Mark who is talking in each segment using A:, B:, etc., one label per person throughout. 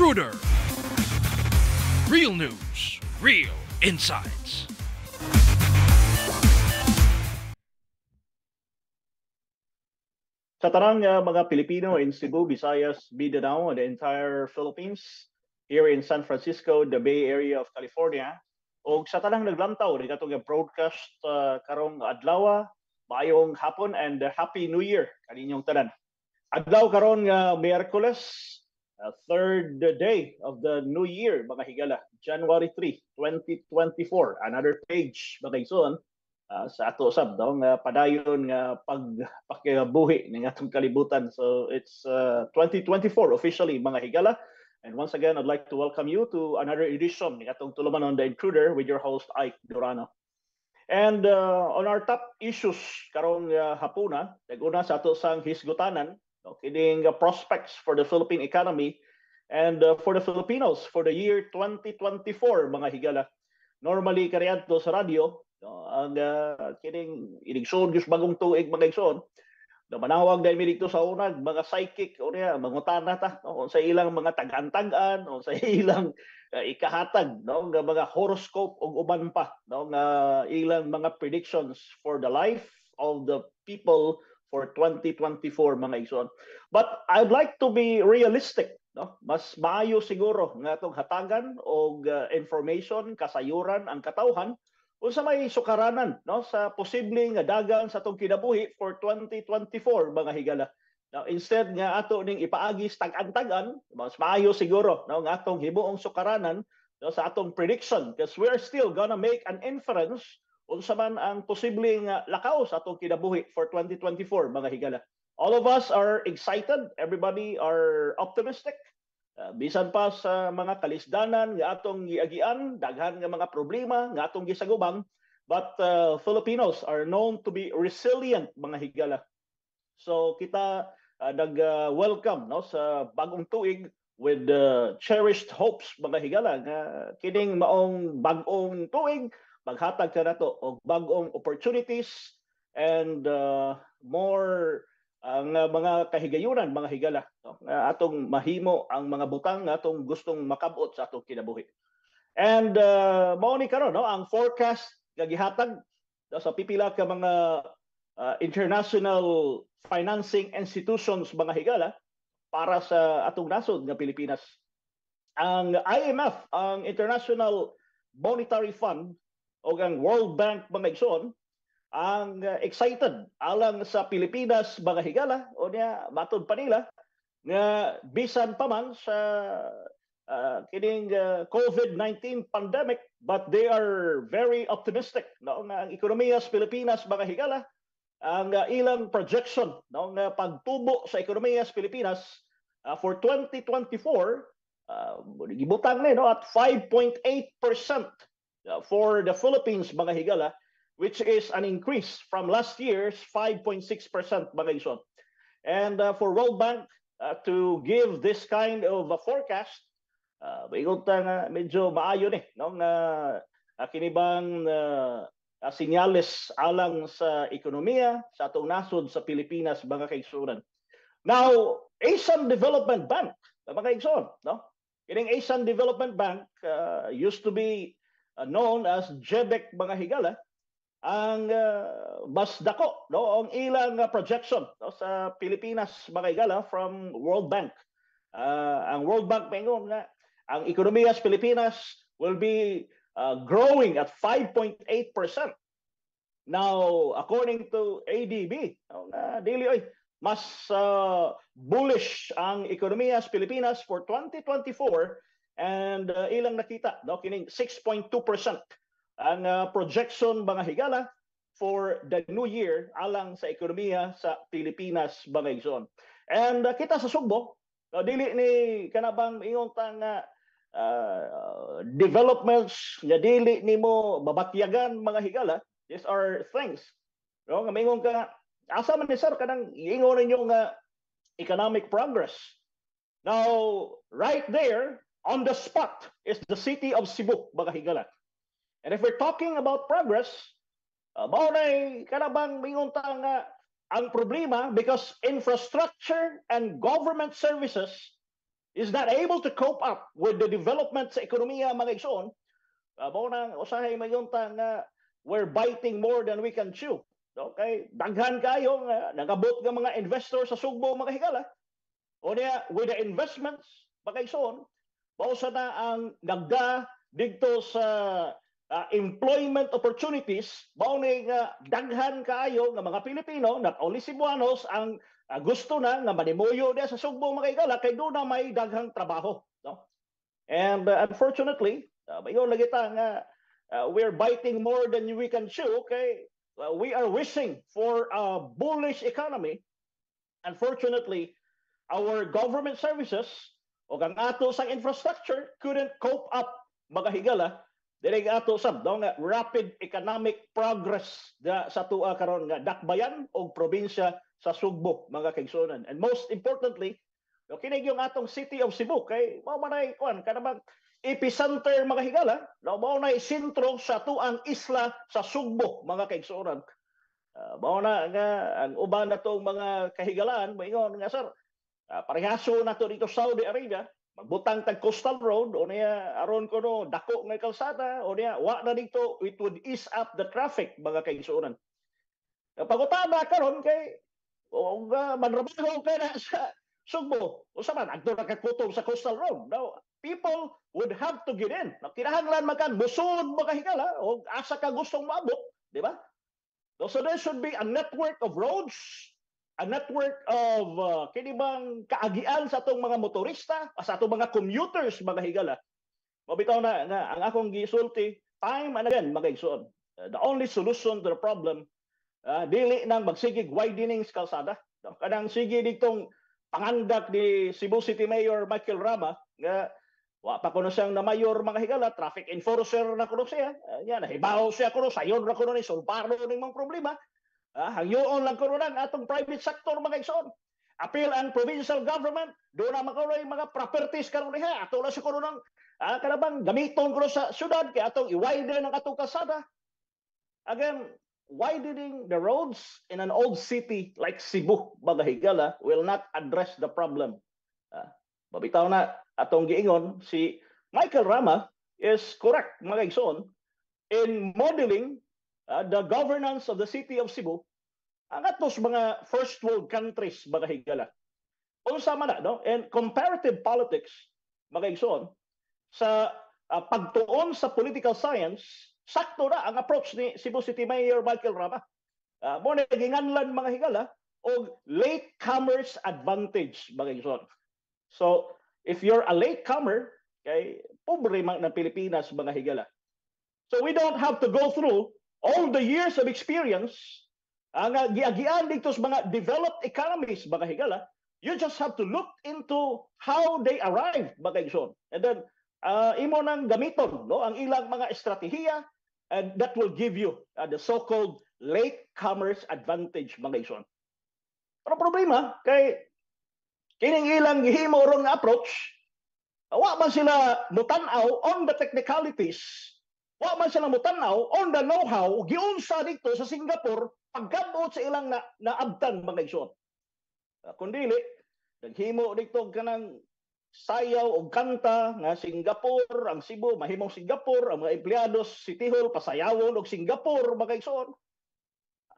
A: Intruder. Real news, real insights. Sa tanang uh, mga Pilipino in Cebu, Visayas, Mindanao, and the entire Philippines, here in San Francisco, the Bay Area of California, o sa tanang naglantaw rin itong broadcast uh, karong adlaw, Mayong hapon and happy new year kaninyong tanan. Adlaw karon nga uh, Miyerkules, uh, third day of the new year, mga higala, January 3, 2024. Another page, mga ison, uh, sa ato usab daw nga padayon nga pagpakibuhi ng atong kalibutan. So it's uh, 2024 officially, mga higala. And once again, I'd like to welcome you to another edition ng atong Tuluman on the Intruder with your host, Ike Durano. And uh, on our top issues karong uh, hapuna, naguna sa ato sang hisgutanan, kidding uh, prospects for the Philippine economy and uh, for the Filipinos for the year 2024 mga higala normally kariadto sa radyo no, ang uh, kining inigsoon jus bagong tuig mga igsoon na manawag dahil dito sa unag mga psychic o niya mangutana ta no, sa ilang mga tagantagan o sa ilang uh, ikahatag no nga mga horoscope o uban pa no nga ilang mga predictions for the life of the people for 2024 mga igsoon. But I'd like to be realistic no mas maayo siguro nga itong hatagan og uh, information kasayuran ang katawhan unsa may sukaranan no sa posibleng nga dagan sa atong kinabuhi for 2024 mga higala now instead nga ato ning ipaagis tag an mas maayo siguro no nga atong himuong sukaranan no, sa atong prediction because we are still gonna make an inference unsa man ang posibleng uh, lakaw sa atong kinabuhi for 2024 mga higala. All of us are excited, everybody are optimistic. Uh, bisan pa sa mga kalisdanan nga atong giagian, daghan nga mga problema nga atong gisagubang, but uh, Filipinos are known to be resilient mga higala. So kita uh, nag-welcome no sa bagong tuig with uh, cherished hopes mga higala nga kining maong bagong tuig maghatag ka na to og bagong opportunities and uh, more ang uh, mga kahigayunan, mga higala no? Uh, atong mahimo ang mga butang na atong gustong makabot sa atong kinabuhi. And uh, mao ni karon no ang forecast nga gihatag sa pipila ka mga uh, international financing institutions mga higala para sa atong nasod nga Pilipinas. Ang IMF, ang International Monetary Fund o ang World Bank mga igsoon ang uh, excited alang sa Pilipinas mga higala o niya matod pa nila nga bisan pa man sa uh, kining uh, COVID-19 pandemic but they are very optimistic no nga ang ekonomiya sa Pilipinas mga higala ang uh, ilang projection no nga uh, pagtubo sa ekonomiya sa Pilipinas uh, for 2024 uh, gibutang ni no at 5.8% Uh, for the Philippines, mga higala, which is an increase from last year's 5.6%, mga isot. And uh, for World Bank uh, to give this kind of a forecast, uh, bigot nga medyo maayo eh no? Nga uh, kinibang uh, uh, sinyales alang sa ekonomiya sa atong nasod sa Pilipinas mga kaigsuran. Now, Asian Development Bank, mga kaigsuran, no? Kining Asian Development Bank uh, used to be Uh, known as Jebek mga higala ang uh, basdako no ang ilang uh, projection no, sa Pilipinas mga higala from World Bank. Uh, ang World Bank mingon na ang ekonomiya sa Pilipinas will be uh, growing at 5.8%. Now, according to ADB, no, na dili oy, mas uh, bullish ang ekonomiya sa Pilipinas for 2024 and uh, ilang nakita no kining 6.2% ang uh, projection mga higala for the new year alang sa ekonomiya sa Pilipinas mga igsoon and uh, kita sa Sugbo no dili ni kanabang ingon tang uh, uh, developments nga dili nimo babakyagan mga higala these are things no nga mingon ka asa man ni sir kanang ingon ninyo nga economic progress now right there on the spot is the city of Cebu, Bagahigala. And if we're talking about progress, uh, maunay kanabang mingunta nga ang problema because infrastructure and government services is not able to cope up with the development sa ekonomiya mga igsoon, uh, usahay mayunta nga we're biting more than we can chew. Okay, daghan kayo nga nagabot nga mga investors sa Sugbo mga higala. O niya, with the investments, pagkaison, Mausa na ang nagda dito sa uh, employment opportunities mao ni nga uh, daghan kaayo nga mga Pilipino not only Cebuanos ang uh, gusto na nga manimuyo na sa Sugbo mga kay do na may daghang trabaho no and uh, unfortunately uh, mayo lagi ta nga uh, we're biting more than we can chew kay uh, we are wishing for a bullish economy unfortunately our government services o ang ato sang infrastructure couldn't cope up magahigala dili ato sab daw nga rapid economic progress da sa tuwa karon nga dakbayan o probinsya sa Sugbo mga kaigsunan and most importantly no kinig yung atong city of Cebu kay mao man ay kuan kanabang epicenter mga higala no mao na sentro sa tuang isla sa Sugbo mga kaigsunan uh, mao na nga ang uban na tong mga kahigalaan moingon nga sir Uh, parehaso na to dito Saudi Arabia, magbutang tag Coastal Road, o niya, aron ko no, dako nga kalsada, o niya, wa na dito, it would ease up the traffic, mga kaigsuunan. Ah, Pagutaba karon kay, o uh, manrabaho ka na sa Sugbo, o sa man, agdo na kakutom sa Coastal Road. Now, people would have to get in. Now, kinahanglan makan, kan, musod mo kahigala, o asa ka gustong maabot, di ba? So there should be a network of roads a network of uh, kini kaagian sa atong mga motorista sa atong mga commuters mga higala mabitaw na nga ang akong gisulti time and again mga uh, the only solution to the problem uh, dili nang magsigig widening sa kalsada no? kanang sige ditong pangandak ni Cebu City Mayor Michael Rama nga wa pa kuno siyang na mayor mga higala traffic enforcer na kuno siya uh, yan nahibaw siya kuno sayon ra kuno ni solbarlo ning mga problema Ah, hangyoon lang kuno atong private sector mga igsoon. Appeal ang provincial government do na makuroy mga properties karon diha. Ato lang sa ah, kuno nang ah, kanabang gamiton ko sa syudad kay atong i-widen ang atong kasada. Again, widening the roads in an old city like Cebu, Bagahigala will not address the problem. Ah, babitaw na atong giingon si Michael Rama is correct mga igsoon in modeling Uh, the governance of the city of Cebu ang atos mga first world countries mga higala. Unsa man na no? And comparative politics mga igsoon sa uh, pagtuon sa political science sakto na ang approach ni Cebu City Mayor Michael Rama. Uh, mo naginganlan mga higala o latecomers advantage mga igsoon. So if you're a latecomer comer, kay pobre man ng Pilipinas mga higala. So we don't have to go through all the years of experience ang giagian dito sa mga developed economies mga higala you just have to look into how they arrived mga igsoon and then uh, imo nang gamiton no ang ilang mga estratehiya and that will give you uh, the so-called late commerce advantage mga igsoon pero problema kay kining ilang gihimo rong approach wa man sila mutanaw on the technicalities wa man sila mutanaw on the know-how giunsa dito sa Singapore pagkabuot sa ilang na, naabtan mga igsuot. Uh, ah, kundili naghimo dito kanang sayaw og kanta nga Singapore ang Cebu mahimong Singapore ang mga empleyado sa City Hall pasayawon og Singapore mga igsuot.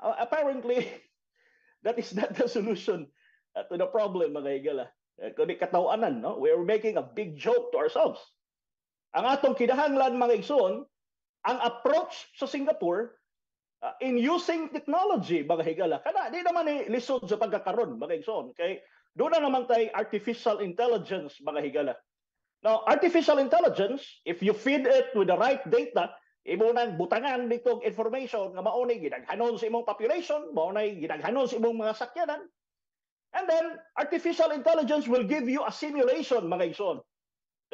A: Uh, apparently that is not the solution uh, to the problem mga igala. Uh, kundi katawanan no we are making a big joke to ourselves ang atong kinahanglan mga igsoon ang approach sa Singapore uh, in using technology, mga higala. Kana, di naman ni lisod sa pagkakaroon, mga igsoon. Okay? Doon na naman tayo artificial intelligence, mga higala. Now, artificial intelligence, if you feed it with the right data, imo nang butangan nitong information nga maunay gidaghanon sa imong population, maunay gidaghanon sa imong mga sakyanan. And then, artificial intelligence will give you a simulation, mga igsoon.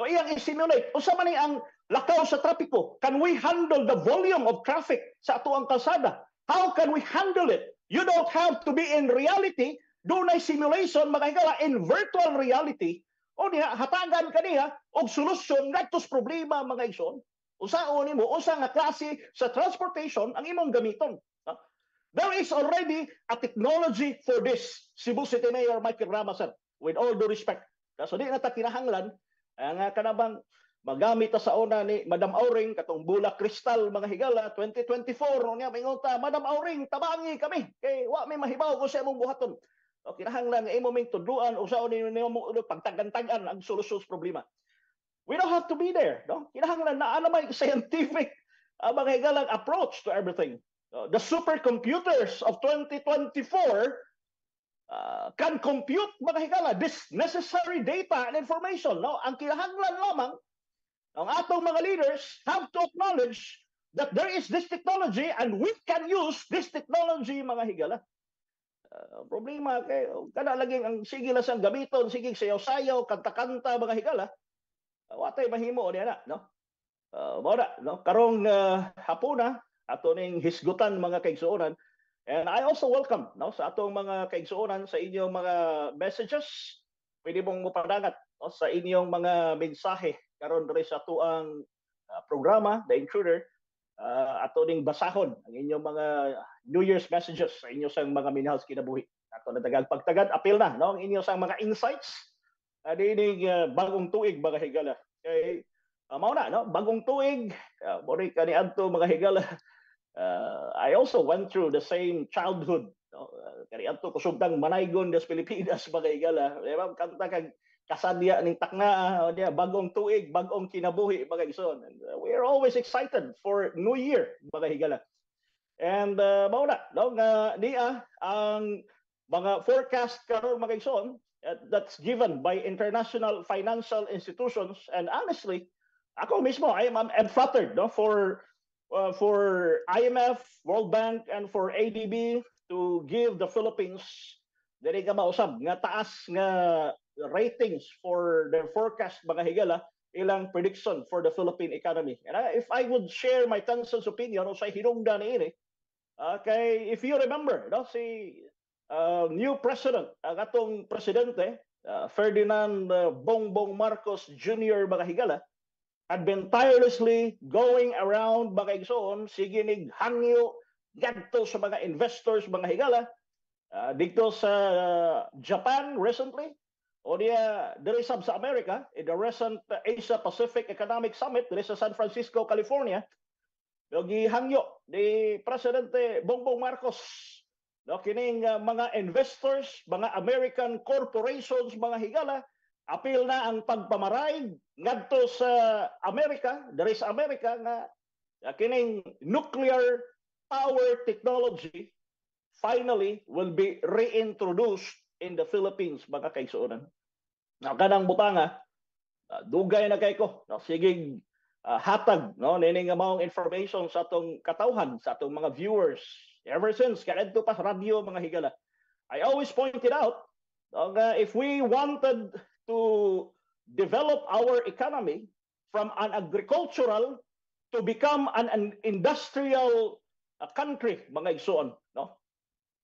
A: So, iyang i-simulate. Usa man ang lakaw sa trapiko? Can we handle the volume of traffic sa ato ang kalsada? How can we handle it? You don't have to be in reality. Do na simulation, mga in virtual reality. O niya, hatangan ka niya, o solusyon, nagtos problema, mga igsoon. Usaon mo, usa nga klase sa transportation ang imong gamiton. There is already a technology for this. Cebu City Mayor Michael sir. with all due respect. Kaso di na ta kinahanglan, ang ah, kanabang magamit ta sa una ni Madam Auring katong bulak kristal mga higala 2024 may mingota Madam Auring tabangi kami kay wa may mahibaw ko sa imong buhaton o kinahanglan nga imo ming tuduan usaw ni nimo pagtagantagan ang solusyon sa problema we don't have to be there no kinahanglan na ano may scientific uh, mga higalang approach to everything uh, the supercomputers of 2024 Uh, ah, can compute mga higala this necessary data and information no ang kinahanglan lamang ang atong mga leaders have to acknowledge that there is this technology and we can use this technology, mga higala. Uh, problema kay kada laging ang sige lang sang gamiton sige sayaw-sayaw kanta-kanta mga higala uh, watay mahimo niya ana no uh, na, no karong uh, hapuna ato ning hisgutan mga kaigsuonan and I also welcome no sa atong mga kaigsuonan sa inyong mga messages pwede mong mupandangat no, sa inyong mga mensahe karon dere sa ato ang uh, programa The Intruder uh, ato ning basahon ang inyong mga New Year's messages sa inyo sang mga minahal sa kinabuhi. Ato na tagag pagtagad apil na no ang inyo sang mga insights adi ah, ning uh, bagong tuig mga higala. Kay uh, mao na no bagong tuig uh, mori kani adto mga higala. Uh, I also went through the same childhood no kani adto kusugdang manaygon sa Pilipinas mga higala. Diba kanta kag kasadya ning takna o dia bagong tuig bagong kinabuhi bagay so uh, we are always excited for new year bagay higala and uh, mao na no nga dia ang mga forecast karon mga igsoon uh, that's given by international financial institutions and honestly ako mismo I am I'm flattered no for uh, for IMF World Bank and for ADB to give the Philippines dere ka mausab nga taas nga ratings for their forecast mga higala ilang prediction for the Philippine economy. And uh, if I would share my Tanson's opinion, o say hinungda ni ini, okay, if you remember, no, si uh, new president, ang atong presidente, uh, Ferdinand uh, Bongbong Marcos Jr. mga higala, had been tirelessly going around mga igsoon, sige hangyo, gadto sa mga investors mga higala, uh, dito sa uh, Japan recently, o niya ah, diri sab sa Amerika in eh, the recent Asia Pacific Economic Summit diri sa San Francisco, California, no gihangyo ni presidente Bongbong Marcos no kining uh, mga investors, mga American corporations, mga higala apil na ang pagpamarayg ngadto sa Amerika, diri sa America nga uh, kining nuclear power technology finally will be reintroduced in the Philippines, mga kaigsuonan na kanang butanga uh, dugay na kay ko no sige uh, hatag no nining amount maong information sa atong katawhan sa atong mga viewers ever since kadto pa sa radio, mga higala I always pointed out no, uh, if we wanted to develop our economy from an agricultural to become an, an industrial uh, country mga igsoon no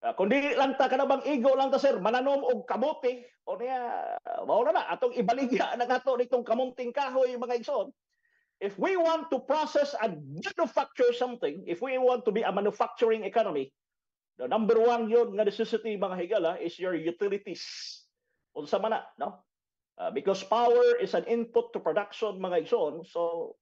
A: Uh, ah, kundi lang ta kanabang ego lang ta sir mananom og kamote o niya mao na na atong ibaligya na ato nitong kamunting kahoy mga igsoon if we want to process and manufacture something if we want to be a manufacturing economy the number one yon nga necessity mga higala is your utilities unsa man na no uh, because power is an input to production mga igsoon so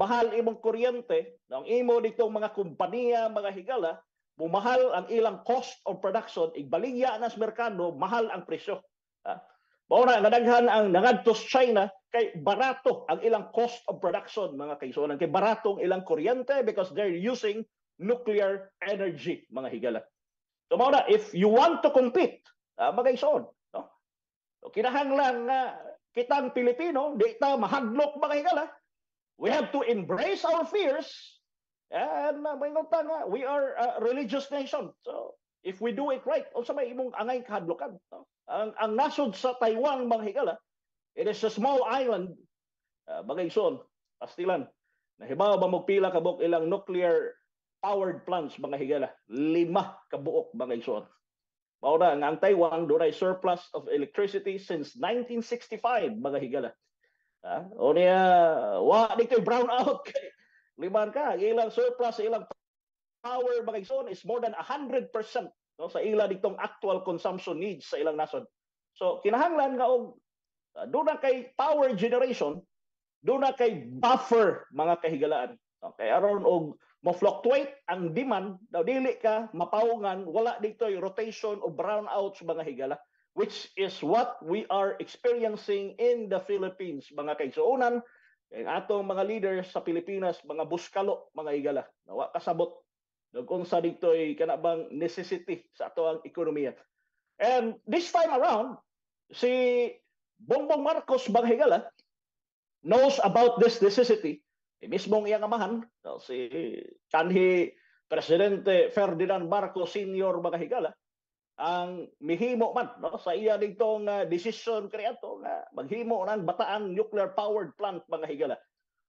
A: bahal imong kuryente ng imo ditong mga kumpanya mga higala mumahal ang ilang cost of production, igbaligya na sa merkado, mahal ang presyo. Ah. Mao na nadaghan ang sa China kay barato ang ilang cost of production mga kaigsoon kay barato ang ilang kuryente because they're using nuclear energy mga higala. So mao na if you want to compete ah, mga kaigsoon, no? So kinahanglan nga uh, kitang Pilipino di ta mahadlok mga higala. We have to embrace our fears And uh, may nota nga, we are a religious nation. So, if we do it right, o may imong angay kahadlokan. No? Ang, ang nasod sa Taiwan, mga higala, it is a small island, uh, bagay son, pastilan. Nahibaw ba magpila kabok ilang nuclear powered plants, mga higala? Lima kabuok, mga son. Mauna, nga ang Taiwan, doon ay surplus of electricity since 1965, mga higala. Uh, o niya, wa, dito brown out liman ka, ilang surplus, ilang power mga igsoon is more than 100% no, sa ila ditong actual consumption needs sa ilang nasod. So kinahanglan nga og uh, ah, do na kay power generation, do na kay buffer mga kahigalaan. Okay, aron og mo-fluctuate ang demand, daw dili ka mapaungan wala ditoy rotation o brownouts mga higala which is what we are experiencing in the Philippines mga kaigsuonan eh, ang atong mga leaders sa Pilipinas, mga buskalo, mga igala, nawa kasabot. Kung sa dito ay kanabang necessity sa ato ang ekonomiya. And this time around, si Bongbong Marcos Bang Higala knows about this necessity. E mismong iyang amahan, si kanhi Presidente Ferdinand Marcos Sr. Bang Higala, ang mihimo man no sa iya nitong uh, ah, decision kreato nga maghimo ng bataan nuclear powered plant mga higala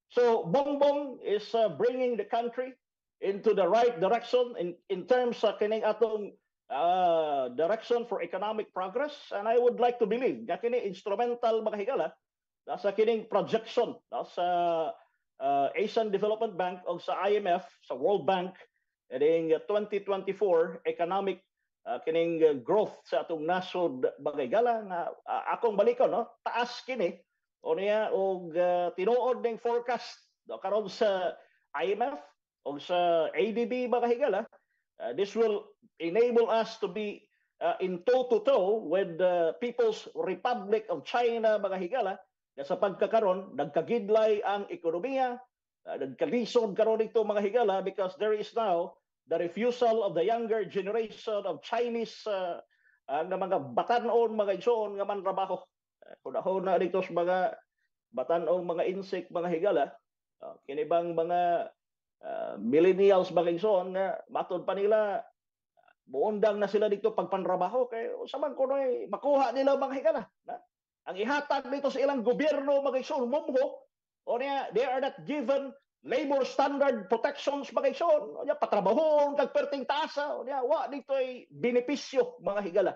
A: so bongbong is uh, bringing the country into the right direction in in terms sa uh, kining atong uh, direction for economic progress and i would like to believe nga kini instrumental mga higala sa kining projection na sa uh, Asian Development Bank o sa IMF sa World Bank ining 2024 economic uh, kining ah, growth sa atong nasod bagay gala nga uh, akong balikaw no taas kini o niya og uh, tinuod ning forecast no, karon sa IMF o sa ADB mga higala uh, this will enable us to be uh, in toe to toe with the People's Republic of China mga higala na sa pagkakaron nagkagidlay ang ekonomiya uh, nagkalisod karon dito mga higala because there is now the refusal of the younger generation of Chinese uh, uh, nga mga batanon mga igsoon nga manrabaho. Eh, hunahuna dito sa mga batanong mga insect mga higala uh, kinibang mga uh, millennials mga igsoon nga matod pa nila buondang na sila dito pagpanrabaho kay usaman kuno ay makuha nila mga higala na ang ihatag dito sa ilang gobyerno mga igsoon mumho o niya they are not given labor standard protections mga kayo? O niya, patrabaho, kagperting tasa, O niya, wa, dito ay benepisyo mga higala.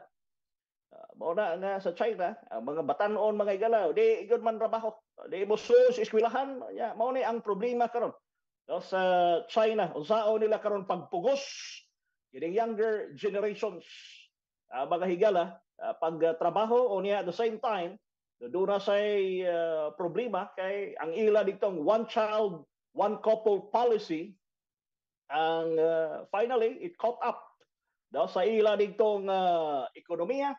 A: Uh, ah, mauna nga sa China, ang mga batanon mga higala, di igod man trabaho. Di mo sus, eskwilahan. O niya, mauna ang problema karon sa China. Unsao nila karon pagpugos kining younger generations uh, mga higala uh, pagtrabaho o niya at the same time Doon na sa uh, problema kay ang ila ditong one child one couple policy ang uh, finally it caught up daw sa ila nitong uh, ekonomiya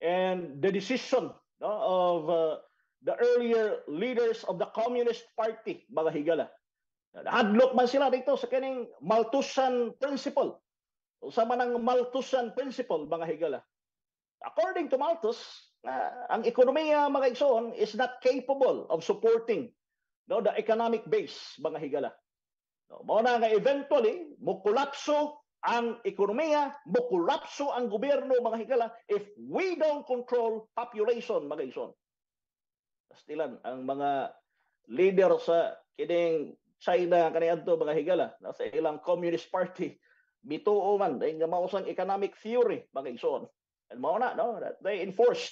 A: and the decision no, of uh, the earlier leaders of the Communist Party mga higala hadlok man sila dito sa kining Malthusian principle usa man Malthusian principle mga higala according to Malthus uh, ang ekonomiya mga igsoon is not capable of supporting no the economic base mga higala no mao na nga eventually mo kolapso ang ekonomiya mo kolapso ang gobyerno mga higala if we don't control population mga ison astilan ang mga leader sa kining China kaniadto mga higala na sa ilang Communist Party bituo man dahil nga mausang economic theory mga ison and mao na no that they enforced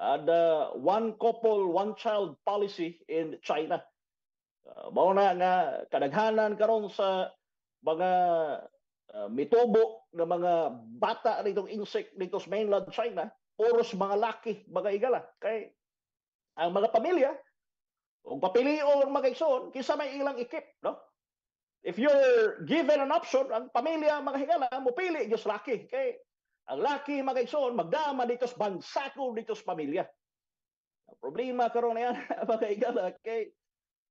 A: uh, the one couple one child policy in China Uh, mao na nga kadaghanan karon sa mga uh, mitubo ng mga bata nitong insect dito sa mainland China, puros mga laki, mga igala. Kay ang mga pamilya, kung o mga igsoon, kisa may ilang ikip, no? If you're given an option, ang pamilya, mga higala, mo pili, Diyos laki. Kay ang laki, mga igsoon, magdama dito sa bansa ko, dito sa pamilya. Ang problema karon na yan, mga higala, kay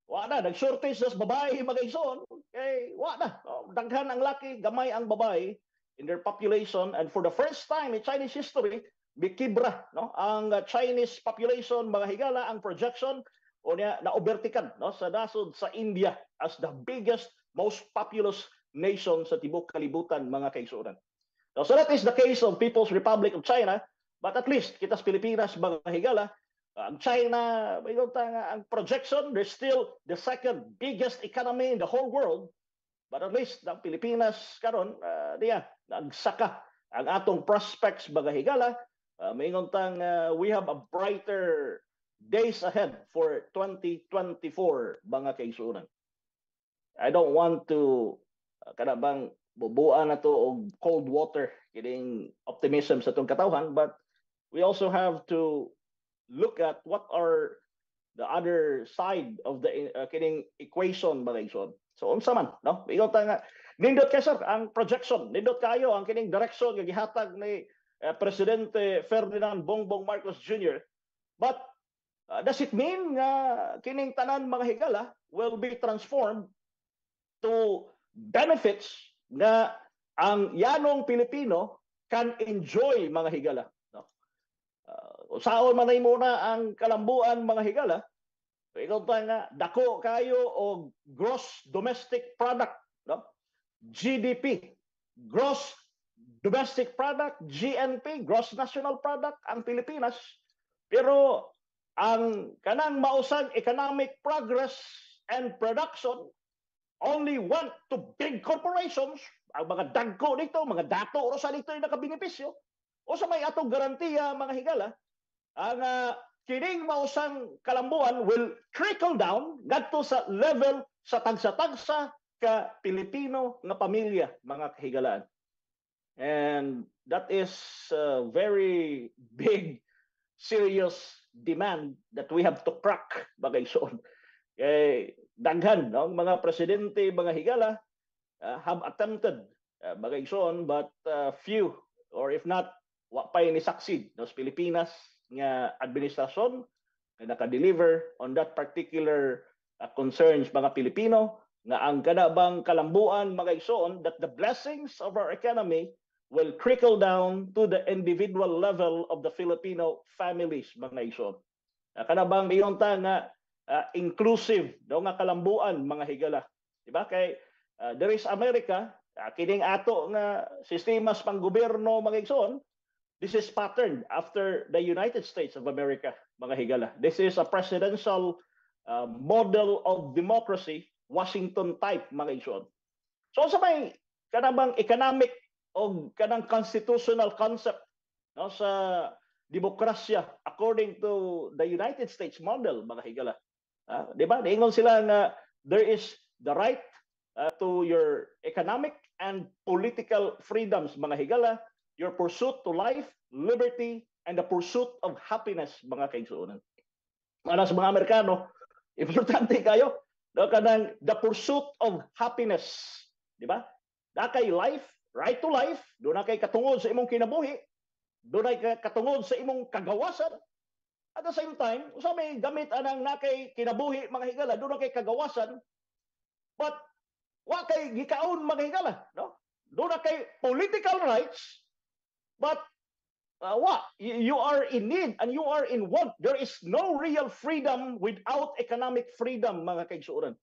A: Wa na, nag-shortage sa babae mga igsoon. Kay wa na, oh, daghan ang laki, gamay ang babae in their population and for the first time in Chinese history, bikibra no ang Chinese population mga higala ang projection o niya na overtikan no sa dasod sa India as the biggest most populous nation sa tibuok kalibutan mga kaigsuonan. Now, so that is the case of People's Republic of China, but at least kitas Pilipinas mga higala um, China, mayroon tayong ang projection, they're still the second biggest economy in the whole world. But at least ng Pilipinas karon uh, diya nagsaka ang atong prospects baga higala uh, maingon tang uh, we have a brighter days ahead for 2024 mga kaisunan. I don't want to uh, kada bang bubuan na to og cold water kining optimism sa tong katawhan but we also have to look at what are the other side of the uh, kining equation Malayson. So unsa man no? Ingon ta nga nindot kay sir ang projection, nindot kayo ang kining direction nga gihatag ni uh, presidente Ferdinand Bongbong Marcos Jr. But uh, does it mean nga kining tanan mga higala will be transformed to benefits nga ang yanong Pilipino can enjoy mga higala saon manay muna ang kalambuan mga higala. So, ikaw pa nga, dako kayo o gross domestic product, no? GDP, gross domestic product, GNP, gross national product ang Pilipinas. Pero ang kanang mausang economic progress and production only want to big corporations, ang mga dagko nito, mga dato o sa nito yung nakabenepisyo, o sa may atong garantiya, mga higala, ang uh, kining mausang kalambuan will trickle down ngadto sa level sa tagsa-tagsa ka Pilipino nga pamilya mga kahigalaan. And that is a very big serious demand that we have to crack bagay soon. Kay daghan no? ang mga presidente mga higala uh, have attempted uh, bagay soon but uh, few or if not wa pa ni succeed no sa Pilipinas nga administrasyon nga deliver on that particular uh, concerns mga Pilipino nga ang kanabang kalambuan mga igsoon that the blessings of our economy will trickle down to the individual level of the Filipino families mga igsoon. Uh, kanabang iyon ta nga uh, inclusive daw nga kalambuan mga higala. Di ba? Kay uh, there is America, uh, kining ato nga sistema sa panggobyerno mga igsoon, This is patterned after the United States of America, mga higala. This is a presidential uh, model of democracy, Washington type, mga igsoon. So sa may kanabang economic o kanang constitutional concept no, sa demokrasya according to the United States model, mga higala. Uh, di ba? Naingon sila na there is the right uh, to your economic and political freedoms, mga higala your pursuit to life, liberty, and the pursuit of happiness, mga kaigsuunan. Para sa mga Amerikano, importante kayo, kanang the pursuit of happiness. Di ba? Da kay life, right to life, doon na kay katungod sa imong kinabuhi, doon na kay katungod sa imong kagawasan, at the same time, usa may gamit anang na kay kinabuhi mga higala, doon na kay kagawasan, but wa kay gikaon mga higala, no? Doon na kay political rights, But uh, what? You are in need and you are in want. There is no real freedom without economic freedom, mga kaigsuuran.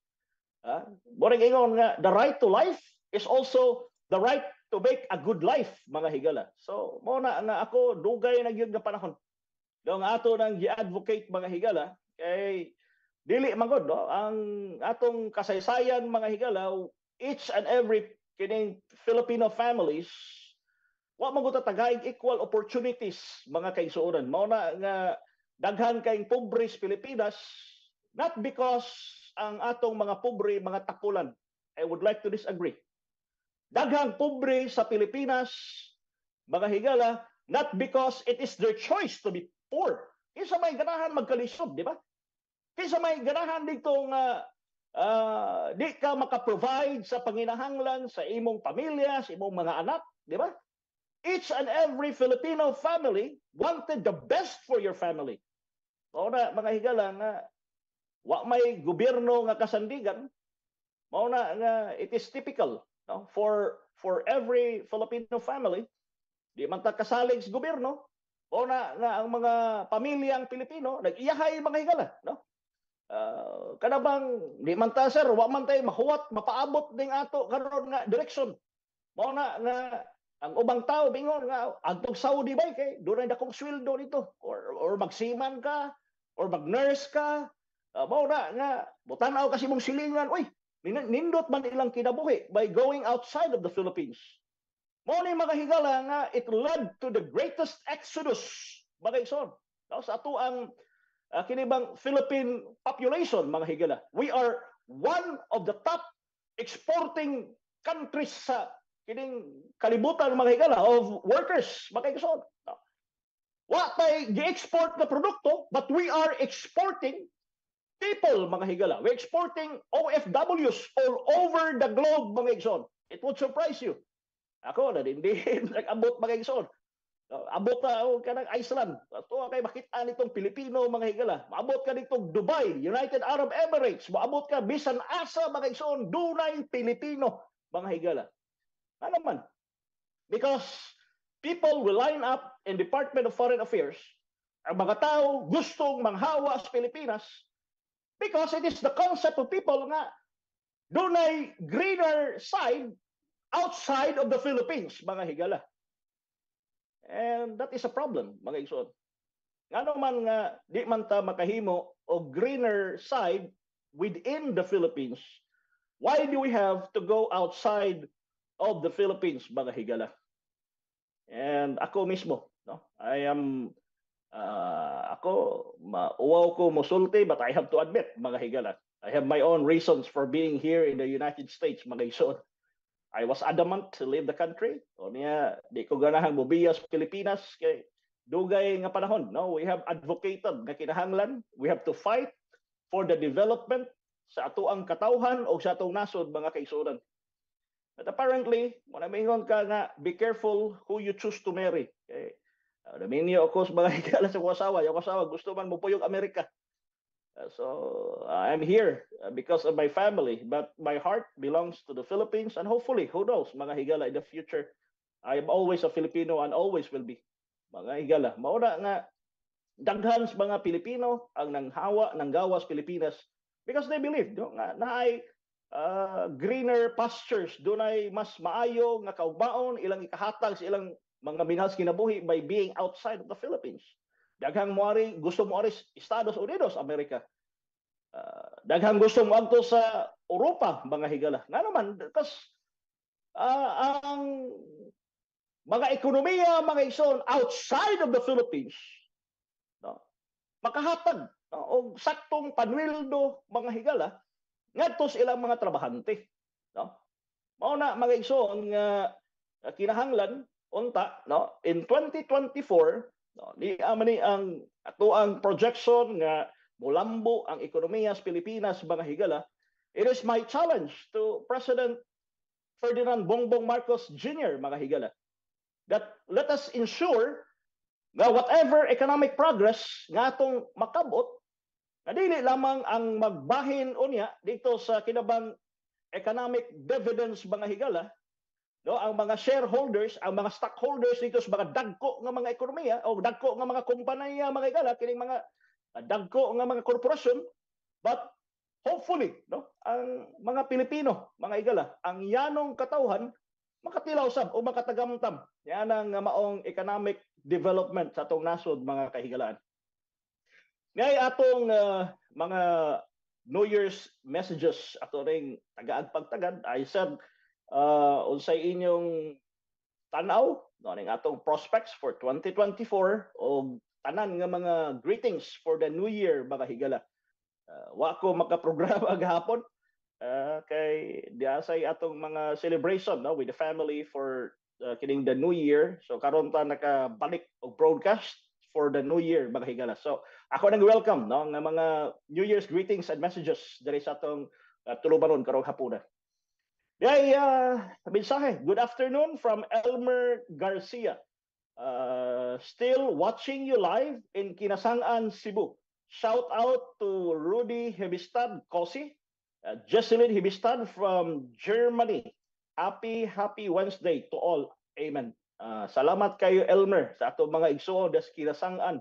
A: Uh, Boreng nga, the right to life is also the right to make a good life, mga higala. So, mo na nga ako, dugay na gyud nga panahon. Daw nga ato nang gi-advocate, mga higala, kay dili magod no? ang atong kasaysayan mga higala each and every kining Filipino families wa maguta tagaig equal opportunities mga kaigsuonan mao na nga daghan kayong pobre sa Pilipinas not because ang atong mga pobre mga takulan I would like to disagree daghang pobre sa Pilipinas mga higala not because it is their choice to be poor kinsa may ganahan magkalisod di ba kinsa may ganahan dito nga uh, di ka maka-provide sa panginahanglan sa imong pamilya sa imong mga anak di ba Each and every Filipino family wanted the best for your family. Mao na mga higala nga wa may gobyerno nga kasandigan. Mao na nga it is typical no for for every Filipino family di man ta kasalig sa gobyerno o na, nga ang mga pamilyang Pilipino nagiyahay mga higala no uh, ah, kada bang di man ta sir wa man tay mahuwat mapaabot ding ato karon nga direction. mao na nga ang ubang tao bingon nga adtong Saudi ba kay dunay kong sweldo nito or or magsiman ka or mag-nurse ka uh, mao na nga butanaw kasi mong silingan uy nindot man ilang kinabuhi by going outside of the Philippines mao ni mga higala nga it led to the greatest exodus bagay son no, sa ato ang uh, kinibang Philippine population mga higala we are one of the top exporting countries sa kining kalibutan mga higala of workers makay kusog no? wa tay gi-export na produkto but we are exporting people mga higala we're exporting OFWs all over the globe mga igsoon it would surprise you ako na din nag-abot mga igsoon abot na ako ka ng Iceland ato kay makita nitong Pilipino mga higala maabot ka nitong Dubai United Arab Emirates maabot ka bisan asa mga igsoon dunay Pilipino mga higala ano man. Because people will line up in Department of Foreign Affairs. Ang mga tao gustong manghawa sa Pilipinas because it is the concept of people nga dunay greener side outside of the Philippines, mga higala. And that is a problem, mga igsoon. Ngano man nga di man ta makahimo o greener side within the Philippines, why do we have to go outside of the Philippines, mga higala. And ako mismo, no? I am uh, ako mauwaw ko musulti but I have to admit, mga higala, I have my own reasons for being here in the United States, mga isoon. I was adamant to leave the country. O niya, di ko ganahan mobiyas Pilipinas kay dugay nga panahon, no? We have advocated nga kinahanglan, we have to fight for the development sa ato ang katawhan o sa atong nasod mga kaisuran. But apparently, manamihingon ka nga, be careful who you choose to marry. Okay? Uh, Naminyo ako sa mga higala sa wasawa. Yung wasawa, gusto man mo po yung Amerika. Uh, so, uh, I'm here because of my family. But my heart belongs to the Philippines. And hopefully, who knows, mga higala in the future, I am always a Filipino and always will be. Mga higala, mauna nga, daghan mga Pilipino ang nanghawa ng gawas Pilipinas because they believe no, nga, na ay uh, greener pastures ay mas maayo nga kaugmaon ilang ikahatag sa ilang mga minhas kinabuhi by being outside of the Philippines daghang muari gusto mo ari Estados Unidos Amerika uh, daghang gusto mo adto sa Europa mga higala na naman kas uh, ang mga ekonomiya mga igsoon outside of the Philippines no makahatag no, og saktong panwildo mga higala ngadto sa ilang mga trabahante no mao na mga igso nga uh, kinahanglan unta no in 2024 no ni amani ang ato ang projection nga mulambo ang ekonomiya sa Pilipinas mga higala it is my challenge to president Ferdinand Bongbong Marcos Jr. mga higala that let us ensure na whatever economic progress nga atong makabot Nadili lamang ang magbahin unya dito sa kinabang economic dividends mga higala no ang mga shareholders ang mga stockholders dito sa mga dagko ng mga ekonomiya o dagko ng mga kumpanya mga higala kining mga dagko ng mga korporasyon but hopefully no ang mga Pilipino mga higala ang yanong katawhan makatilaw sab o makatagamtam yan ang maong economic development sa atong nasod mga kahigalaan may atong uh, mga New Year's messages ato ring tagaag pagtagad I said uh, unsay inyong tanaw no ning atong prospects for 2024 o tanan nga mga greetings for the new year mga higala. Uh, wa ko makaprograma gahapon uh, kay diasay atong mga celebration no with the family for uh, kining the new year. So karon ta nakabalik og broadcast for the new year mga higala. So ako nang welcome no ng mga New Year's greetings and messages diri sa atong uh, tulubanon karong hapuna. Day uh, ah, mensahe. Good afternoon from Elmer Garcia. Uh, still watching you live in Kinasangan, Cebu. Shout out to Rudy Hibistad Kosi, uh, Jesseline Hibistad from Germany. Happy, happy Wednesday to all. Amen. Uh, salamat kayo Elmer sa ato mga igsuon das kirasangan.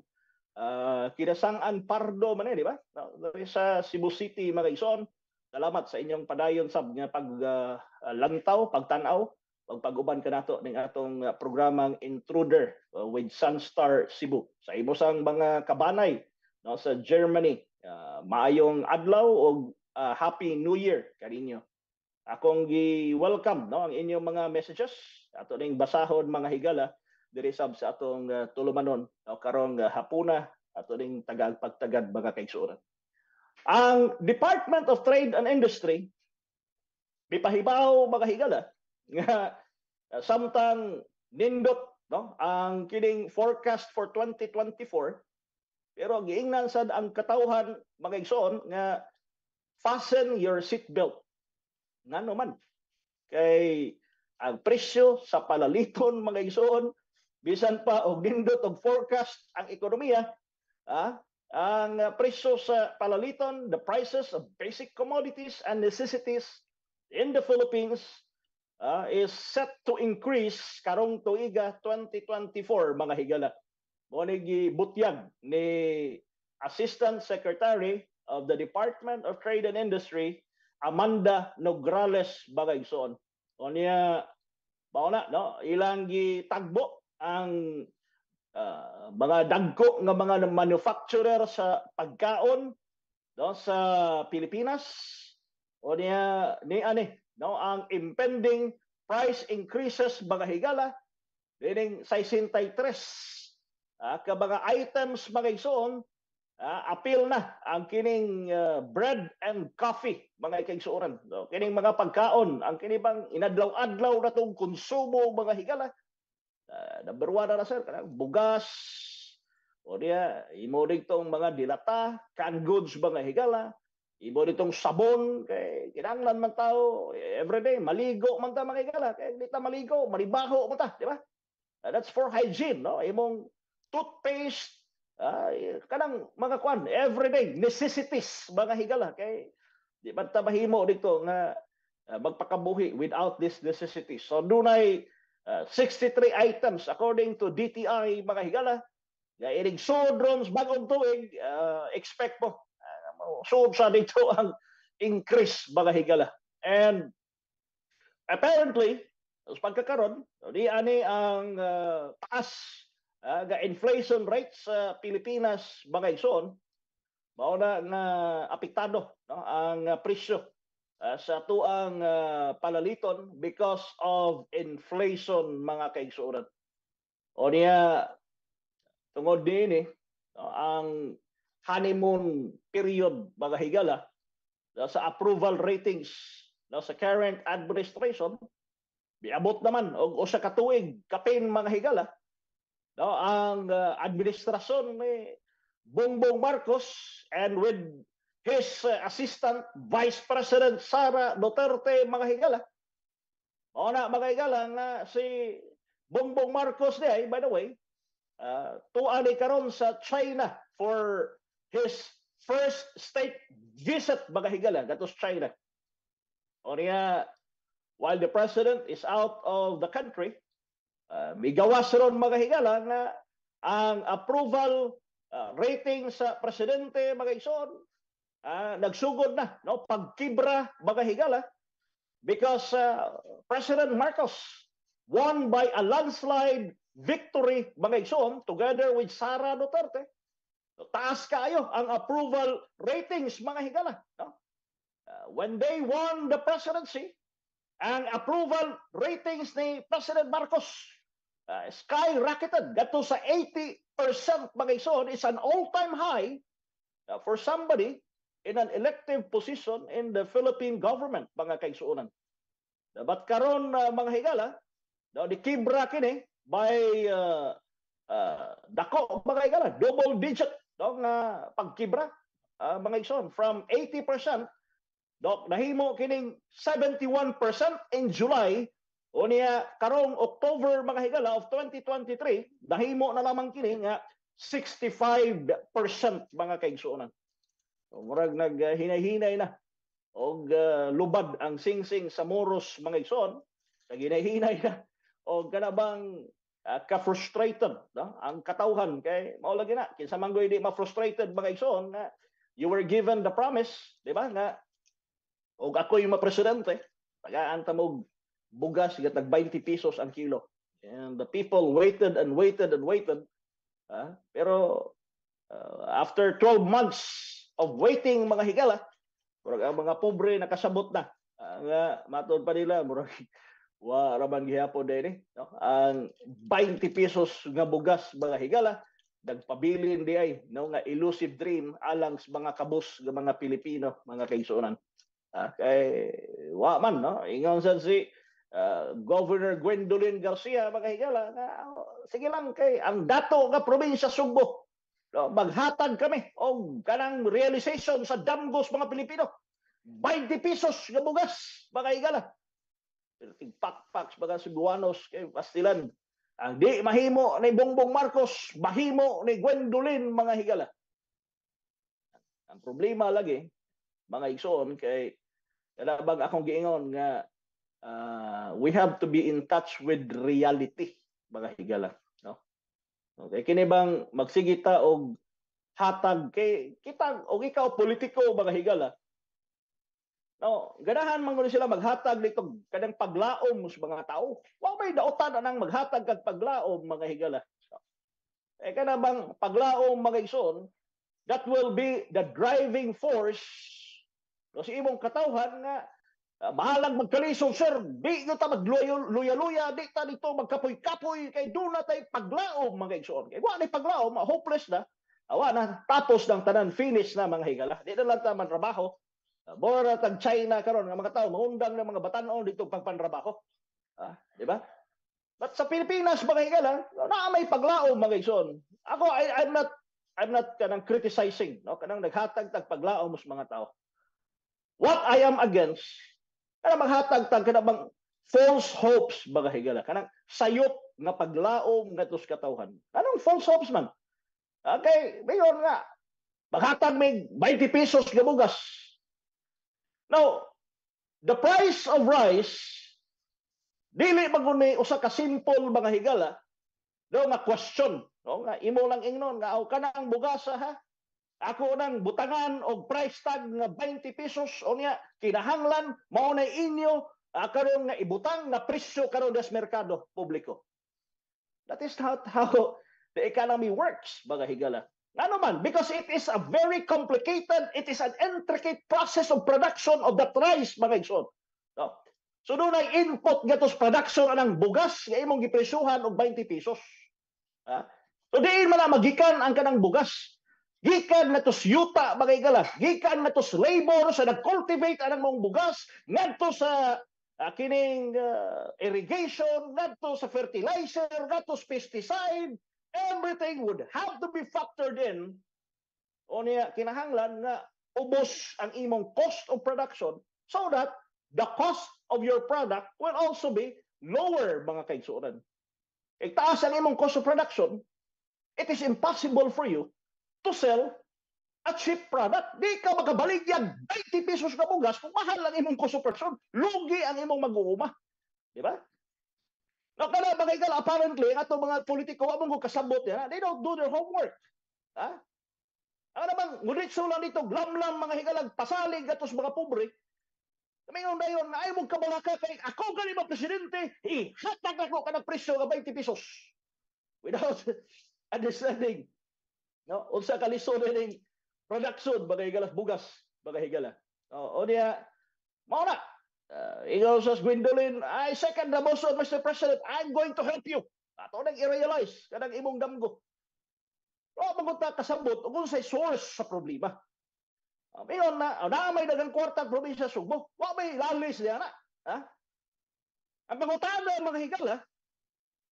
A: Uh, ah, kinasang-an Pardo man eh, di ba? Dari sa Cebu City mga igsuon. Salamat sa inyong padayon sab nga pag uh, pagtanaw, pag paguban kanato ning atong programang Intruder uh, with Sunstar Cebu. Sa imo sang mga kabanay no sa Germany, uh, maayong adlaw og uh, happy new year kaninyo. Akong gi-welcome no ang inyong mga messages ato ning basahon mga higala diri sab sa atong uh, tulumanon o karong uh, hapuna ato ning tagapagtagad mga kaigsuoran. Ang Department of Trade and Industry bipahibaw mga higala nga ah, samtang nindot no ang kining forecast for 2024 pero giingnan sad ang katawhan mga igsoon nga fasten your seatbelt ngano man kay ang presyo sa palaliton mga igsoon bisan pa og nindot og forecast ang ekonomiya ah, ang presyo sa palaliton the prices of basic commodities and necessities in the Philippines ah, is set to increase karong tuiga 2024 mga higala mo butyag ni Assistant Secretary of the Department of Trade and Industry Amanda Nograles Bagayson Onya mao na no ilang gitagbo ang uh, mga dagko nga mga manufacturer sa pagkaon no sa Pilipinas o niya ni ani no ang impending price increases mga higala dining 63 uh, ka mga items mga igsoon uh, ah, appeal na ang kining uh, bread and coffee mga ikagsuoran no? kining mga pagkaon ang kini bang inadlaw-adlaw na tong konsumo mga higala uh, number one na, na sir kanang bugas o dia imo ditong mga dilata canned goods mga higala imo ditong sabon kay kinanglan man tao everyday maligo man ta mga higala kay di ta maligo maribaho man ta di ba uh, that's for hygiene no imong toothpaste ay kanang mga kwan everyday necessities mga higala kay di man ta dito nga uh, magpakabuhi without this necessities so dunay uh, ah, 63 items according to DTI mga higala nga ining sud rooms bagong tuig uh, expect po uh, sud sa dito ang increase mga higala and apparently sa pagkakaron di ani ang uh, taas aga ah, inflation rates sa Pilipinas bangayson mao na nga apektado no ang ah, presyo uh, sa tuang uh, palaliton because of inflation mga kaigsuoran. O niya tungod din ni eh, no, ang honeymoon period mga higala no, sa approval ratings no, sa current administration biabot naman og usa ka tuig kapin mga higala No, ang uh, administrasyon ni Bongbong Marcos and with his uh, assistant Vice President Sara Duterte mga higala. O na mga higala na si Bongbong Marcos niya, eh, by the way, uh, tuani karon sa China for his first state visit mga higala gatos China. O niya, while the president is out of the country, uh, may gawas ron mga higala na ang approval uh, rating sa presidente mga igsoon uh, nagsugod na no pagkibra mga higala because uh, President Marcos won by a landslide victory mga igsoon together with Sara Duterte no, taas kayo ang approval ratings mga higala no uh, when they won the presidency ang approval ratings ni President Marcos uh, skyrocketed gato sa 80% mga igsoon is an all-time high uh, for somebody in an elective position in the Philippine government mga kaigsuonan. But karon uh, mga higala, daw di kibra kini by uh, uh, dako mga higala, double digit daw nga uh, pagkibra uh, mga igsoon from 80% daw nahimo kining 71% in July o niya, karong October mga higala of 2023, dahimo na lamang kini nga 65% mga kaigsuonan. O murag naghinay-hinay na og uh, lubad ang singsing -sing sa moros mga igsoon, naghinay-hinay na o kanabang uh, ah, ka-frustrated no? ang katawhan kay maulagi na kinsa man di ma-frustrated mga igsoon na you were given the promise, di ba? Nga og ako'y ma-presidente, tagaan ta bugas gatag 20 pesos ang kilo. And the people waited and waited and waited. Uh, pero uh, after 12 months of waiting mga higala, murag ang mga pobre nakasabot na. Uh, nga matod pa nila murag wa raman gihapon ni eh, no? Ang 20 pesos nga bugas mga higala nagpabilin di ay no nga elusive dream alang sa mga kabus nga mga Pilipino mga kaigsuonan. Uh, ah, kay wa man no ingon sa si Ah, Governor Gwendolyn Garcia makahigala na oh, sige lang kay ang dato nga probinsya Sugbo no, maghatag kami og kanang realization sa damgos mga Pilipino By 20 pesos nga bugas makahigala tigpakpaks mga Cebuanos kay Pastilan ang di mahimo ni Bongbong Marcos, mahimo ni Gwendolyn mga higala. Ang problema lagi, mga igsoon, kay kalabag akong giingon nga uh, we have to be in touch with reality mga higala no okay kini bang magsige og hatag kay kita og ikaw politiko mga higala no ganahan man gud sila maghatag nito kadang paglaom sa mga tao wa may daotan anang maghatag kag paglaom mga higala no? eh kana bang paglaom mga igsoon that will be the driving force no, si imong katawhan nga Uh, ah, bahalag magkalisod, sir. Di na ta magluya-luya, di ta dito magkapoy-kapoy, kay do na tay paglaom, mga igsoon. Kay wala paglaom, ah, hopeless na. Awa ah, na, tapos ng tanan, finish na mga higala. Di na lang ta manrabaho. Uh, Bora tag China karon nga mga tao, maundang ng mga batan dito pagpanrabaho. Ah, di ba? But sa Pilipinas, mga higala, na may paglaom, mga igsoon. Ako, I, I'm not I'm not kanang criticizing, no? kanang naghatag tag paglaom mga tao. What I am against Kana maghatag tag kana bang false hopes mga higala kanang sayop nga paglaom ngadto sa katawhan. Anong false hopes man? Okay, mayon nga. Maghatag mig 20 pesos gabugas. Now, the price of rice dili maguni usa ka simple mga higala do nga question no nga imo lang ingnon nga aw kanang bugasa ha ako nang butangan og price tag nga 20 pesos o niya kinahanglan mao na inyo uh, karon nga ibutang na presyo karon des merkado publiko. That is not how the economy works, baga higala. Ano man, because it is a very complicated, it is an intricate process of production of that rice, mga igsoon. No? So doon ay input gatos production anang bugas nga imong gipresyuhan og 20 pesos. Ha? So diin man magikan ang kanang bugas Gikan na tos yuta mga igalas. Gikan na tos labor sa nagcultivate anang mong bugas. Ngadto sa uh, kining uh, irrigation, ngadto sa fertilizer, ngadto sa pesticide. Everything would have to be factored in o niya kinahanglan na ubos ang imong cost of production so that the cost of your product will also be lower mga kaigsuonan. Igtaas ang imong cost of production, it is impossible for you to sell a cheap product. Di ka makabalik yan. 90 pesos ka mong gas. Kung mahal ang imong cost of person, lugi ang imong mag-uuma. Di ba? No, kana bagay ka apparently ang ato mga politiko among ko kasabot yan. They don't do their homework. Ha? Ang namang guritso lang dito, glamlam mga higalag, pasalig atos mga pobre. Kamingon na yun, ay mong kabalaka kay ako gani mga presidente, ihatag ako ka ng presyo ng 20 pesos. Without understanding No? Unsa ka lisod ning production bagay galas bugas bagay higala. Oh, o niya mao na. Uh, ah, ingaw sa Gwendolyn, I second the motion, Mr. President. I'm going to help you. Ato nang i-realize kanang imong damgo. O, magunta kasabot kung sa source sa problema. Mayon ah, na, ah, na may dagang kwarta probinsya Subo. Wa may lalis niya na. Ha? Ang pangutana mga higala,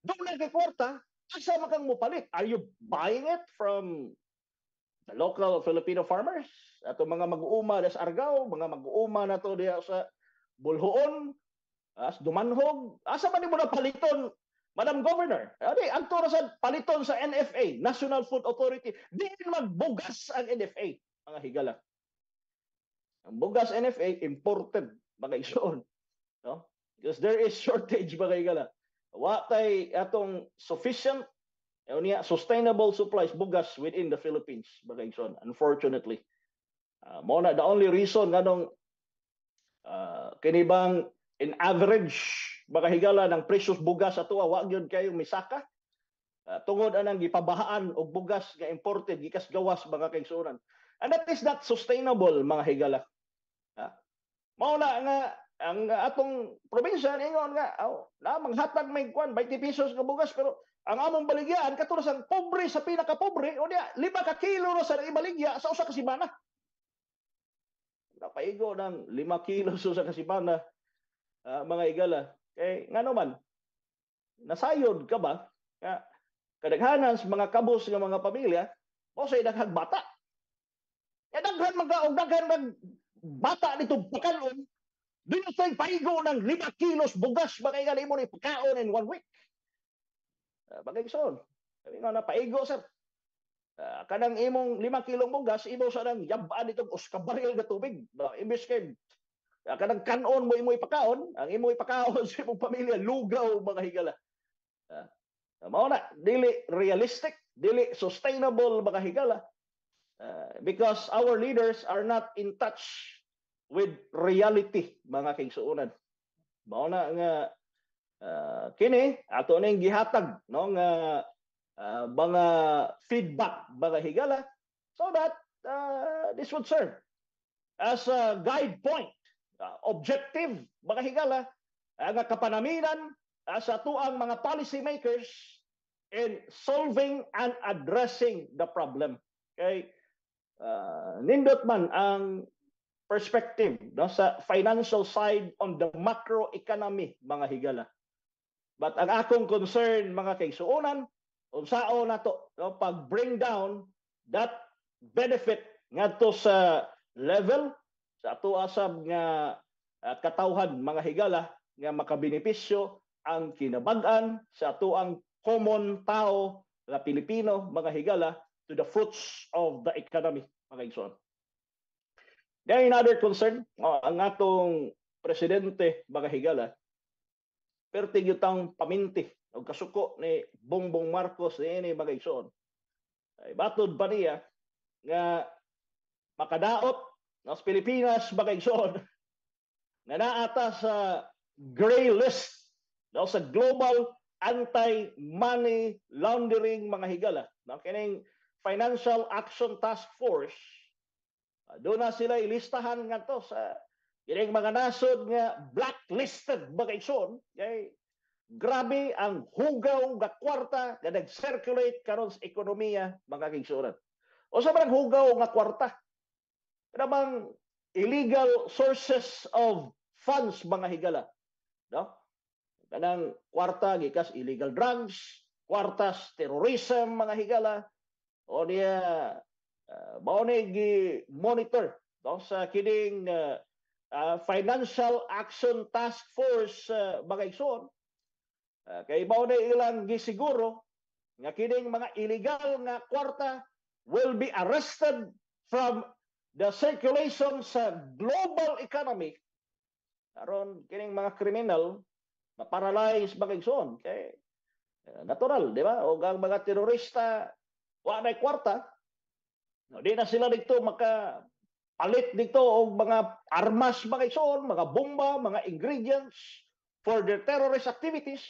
A: doon na kay kwarta, kasama kang mupalit. Are you buying it from the local Filipino farmers? Ato mga mag-uuma sa Argao, mga mag-uuma na to diya sa Bulhoon, as Dumanhog. Asa man mo na paliton, Madam Governor? Adi, ang turo sa paliton sa NFA, National Food Authority, di magbugas ang NFA, mga higala. Ang bugas NFA, imported, mga isoon. No? Because there is shortage, mga higala. Wa tay atong sufficient eh, niya sustainable supplies bugas within the Philippines bagay son unfortunately uh, mo na the only reason nganong uh, ah, kinibang in average baka higala ng presyos bugas ato ah, wa gyud kayo misaka uh, tungod anang gipabahaan og bugas nga imported gikas gawas mga kaigsunan and that is not sustainable mga higala uh, mao na nga ang atong probinsya ingon nga aw oh, lamang hatag may kwan 20 pesos nga bugas pero ang among baligyan katuros ang pobre sa pinaka pobre o dia lima ka kilo ro sa ibaligya sa usa ka semana napaigo ng lima kilo sa usa ka semana uh, ah, mga igala kay eh, ngano man nasayod ka ba nga kadaghanan sa mga kabos ng mga pamilya mo sa daghang bata e daghan mga og daghan bata nito pakanon Do you think paigo ng lima kilos bugas bagay galing mo ni pagkaon in one week? Uh, bagay son. Sabi nga na paigo sir. Uh, kanang imong lima kilong bugas imo sa nang yabaan itong uskabaril na tubig. No, imbis kay uh, kanang kanon mo imo ipakaon, ang imo ipakaon sa imong pamilya lugaw mga higala. Uh, mao na dili realistic, dili sustainable mga higala. Uh, because our leaders are not in touch with reality mga kaigsuonan mao na nga uh, kini ato ning gihatag no nga uh, mga feedback mga higala so that uh, this would serve as a guide point uh, objective mga higala ang uh, kapanaminan uh, sa tuang mga policy makers in solving and addressing the problem okay uh, nindot man ang perspective no, sa financial side on the macro economy, mga higala. But ang akong concern, mga kaisuunan, unsao na to, no, pag bring down that benefit ngadto sa level sa ato asab nga uh, katawhan mga higala nga makabenepisyo ang kinabag sa ato ang common tao nga Pilipino mga higala to the fruits of the economy mga igsoon. Then another concern, oh, ang atong presidente baka Bagahigala, perting yutang paminti o kasuko ni Bongbong Marcos ni ini Bagayson. Ay, batod ba niya nga makadaot nas Pilipinas Bagayson na naata sa gray list daw sa global anti-money laundering mga higala ng kining Financial Action Task Force doon na sila ilistahan nga to sa ining mga nasod nga blacklisted ba kay grabe ang hugaw nga kwarta nga nag-circulate karon sa ekonomiya mga kingsuran. O sa mga hugaw nga kwarta, namang illegal sources of funds mga higala. No? Kanang kwarta gikas illegal drugs, kwartas terrorism mga higala. O niya uh, ah, gi monitor no sa kining uh, uh, Financial Action Task Force uh, mga igsoon uh, kay mao na ilang gisiguro nga kining mga illegal nga kwarta will be arrested from the circulation sa global economy aron kining mga criminal maparalyze mga igsoon kay uh, natural di ba o ang mga terorista wa na kwarta No, di na sila dito maka palit dito og mga armas mga ison, mga bomba, mga ingredients for their terrorist activities.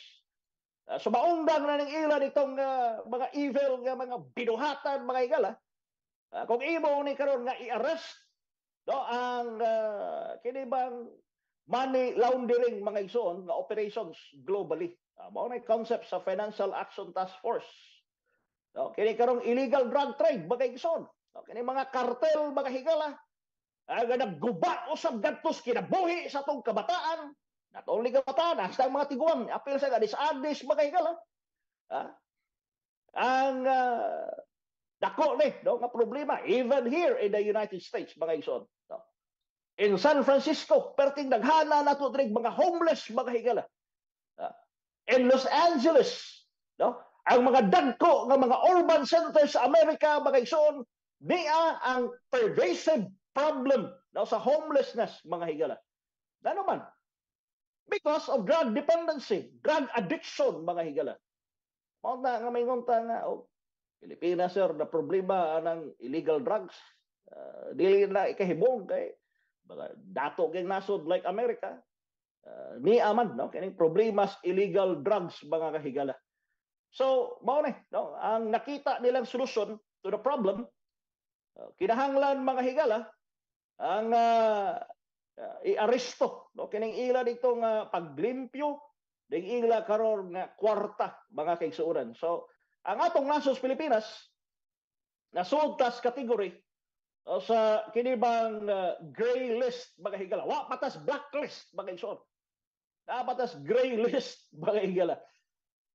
A: Uh, ah, sumaundang na ning ila nitong uh, mga evil nga mga binuhatan mga igala. Uh, kung imo ni karon nga i-arrest no ang uh, kini bang money laundering mga igsoon nga operations globally. Uh, mao na concept sa Financial Action Task Force. No, kini karong illegal drug trade mga igsoon. Okay, kini mga kartel, mga higala, aga nagguba usab gadtos kinabuhi sa tong kabataan. Not only kabataan, hasta mga tiguan, apil sa gadis-adis, mga higala. Ah, ang uh, dako ni no nga problema even here in the United States mga igsoon no in San Francisco perting daghana nato diri mga homeless mga higala uh, in Los Angeles no ang mga dagko nga mga urban centers sa Amerika mga igsoon They ang pervasive problem no, sa homelessness, mga higala. Ano man? Because of drug dependency, drug addiction, mga higala. Mao na nga may ngunta nga o oh, Pilipinas sir na problema ng illegal drugs. Uh, dili na ikahibong kay mga dato kay nasod like America. Uh, ah, ni aman no kini problemas illegal drugs mga kahigala. So mao ni no ang nakita nilang solution to the problem Uh, kinahanglan mga higala ah, ang uh, uh, iaresto no kining ila dito nga uh, paglimpyo ding ila karon nga kwarta mga kaigsuoran. So ang atong nasos Pilipinas nasultas tas category oh, sa kinibang uh, gray list mga higala. Wa patas black list mga igsoon. Napatas gray list mga higala.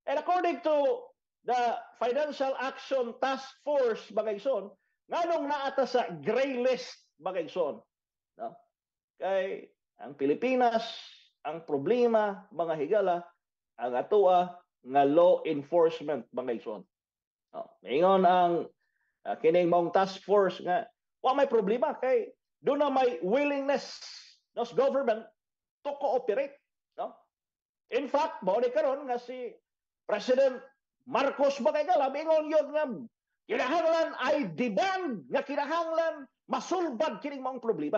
A: And according to the Financial Action Task Force mga igsoon, Nganong naata sa gray list Bagayson? No? Kay ang Pilipinas, ang problema mga higala ang atoa nga law enforcement Bagayson. No? Ingon ang uh, kining mong task force nga wa may problema kay do na may willingness nos government to cooperate no in fact mao ni karon nga si president Marcos ba kay kala ingon yun nga Kinahanglan ay demand nga kinahanglan masulbad kining maong problema.